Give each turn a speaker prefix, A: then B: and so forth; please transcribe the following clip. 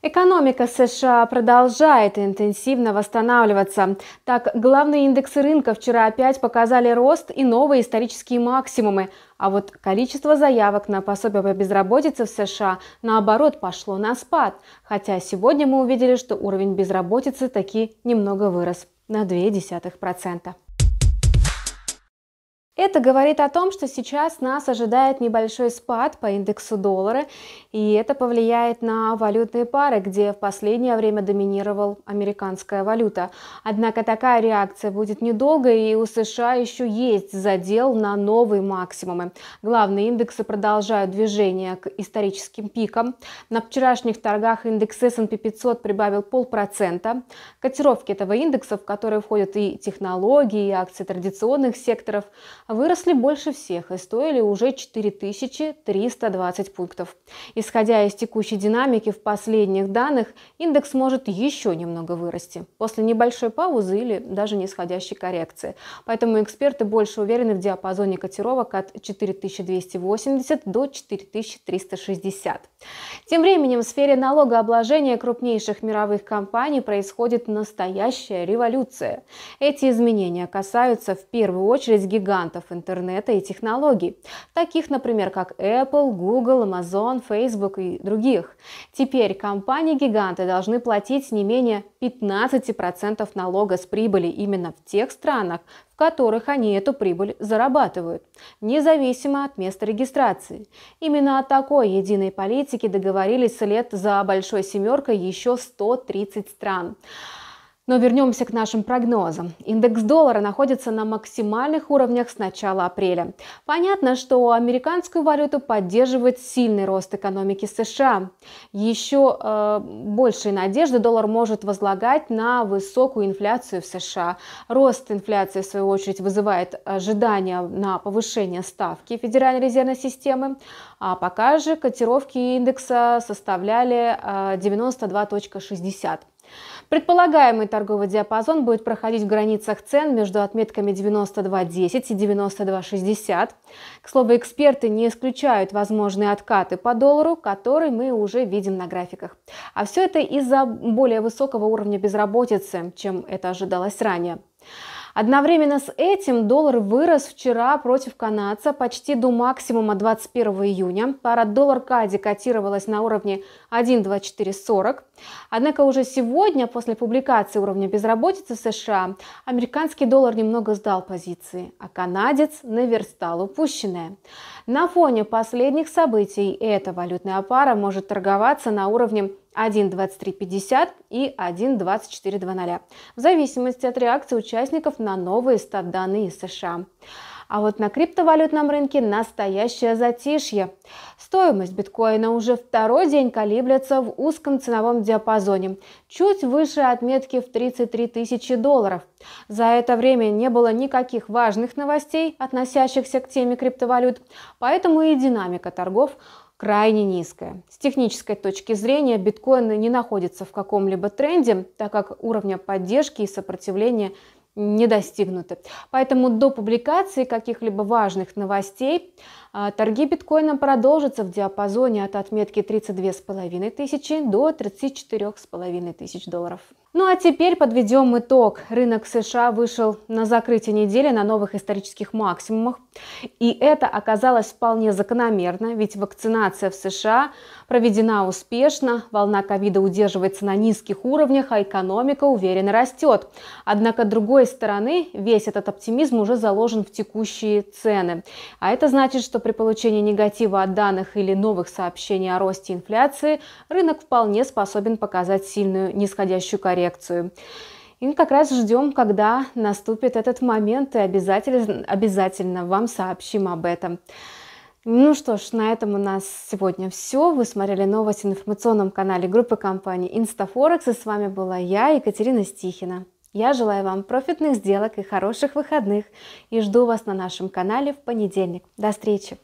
A: Экономика США продолжает интенсивно восстанавливаться. Так, главные индексы рынка вчера опять показали рост и новые исторические максимумы. А вот количество заявок на пособие по безработице в США, наоборот, пошло на спад. Хотя сегодня мы увидели, что уровень безработицы таки немного вырос на 0,2%. Это говорит о том, что сейчас нас ожидает небольшой спад по индексу доллара, и это повлияет на валютные пары, где в последнее время доминировала американская валюта. Однако такая реакция будет недолго, и у США еще есть задел на новые максимумы. Главные индексы продолжают движение к историческим пикам. На вчерашних торгах индекс S&P 500 прибавил полпроцента. Котировки этого индекса, в который входят и технологии, и акции традиционных секторов, выросли больше всех и стоили уже 4320 пунктов. Исходя из текущей динамики в последних данных, индекс может еще немного вырасти после небольшой паузы или даже нисходящей коррекции. Поэтому эксперты больше уверены в диапазоне котировок от 4280 до 4360. Тем временем в сфере налогообложения крупнейших мировых компаний происходит настоящая революция. Эти изменения касаются в первую очередь гигантов гигантов интернета и технологий, таких, например, как Apple, Google, Amazon, Facebook и других. Теперь компании-гиганты должны платить не менее 15% налога с прибыли именно в тех странах, в которых они эту прибыль зарабатывают, независимо от места регистрации. Именно о такой единой политике договорились лет за большой семеркой еще 130 стран. Но вернемся к нашим прогнозам. Индекс доллара находится на максимальных уровнях с начала апреля. Понятно, что американскую валюту поддерживает сильный рост экономики США. Еще э, большие надежды доллар может возлагать на высокую инфляцию в США. Рост инфляции, в свою очередь, вызывает ожидания на повышение ставки Федеральной резервной системы. А пока же котировки индекса составляли 92.60. Э, Предполагаемый торговый диапазон будет проходить в границах цен между отметками 92.10 и 92.60. К слову, эксперты не исключают возможные откаты по доллару, которые мы уже видим на графиках. А все это из-за более высокого уровня безработицы, чем это ожидалось ранее. Одновременно с этим доллар вырос вчера против канадца почти до максимума 21 июня. Пара доллар-кади котировалась на уровне 1.2440. Однако уже сегодня, после публикации уровня безработицы в США, американский доллар немного сдал позиции, а канадец наверстал упущенное. На фоне последних событий эта валютная пара может торговаться на уровне 1.2350 и 1.2400, в зависимости от реакции участников на новые стат-данные США. А вот на криптовалютном рынке настоящее затишье. Стоимость биткоина уже второй день колеблется в узком ценовом диапазоне, чуть выше отметки в 33 тысячи долларов. За это время не было никаких важных новостей, относящихся к теме криптовалют, поэтому и динамика торгов – крайне низкая. С технической точки зрения биткоин не находится в каком-либо тренде, так как уровня поддержки и сопротивления не достигнуты. Поэтому до публикации каких-либо важных новостей а, торги биткоина продолжатся в диапазоне от отметки 32,5 тысячи до 34,5 тысяч долларов. Ну а теперь подведем итог. Рынок США вышел на закрытие недели на новых исторических максимумах. И это оказалось вполне закономерно, ведь вакцинация в США проведена успешно, волна ковида удерживается на низких уровнях, а экономика уверенно растет. Однако, с другой стороны, весь этот оптимизм уже заложен в текущие цены. А это значит, что при получении негатива от данных или новых сообщений о росте инфляции, рынок вполне способен показать сильную нисходящую коррекцию коррекцию. И как раз ждем, когда наступит этот момент, и обязательно, обязательно вам сообщим об этом. Ну что ж, на этом у нас сегодня все. Вы смотрели новости на информационном канале группы компании InstaForex. и с вами была я, Екатерина Стихина. Я желаю вам профитных сделок и хороших выходных, и жду вас на нашем канале в понедельник. До встречи!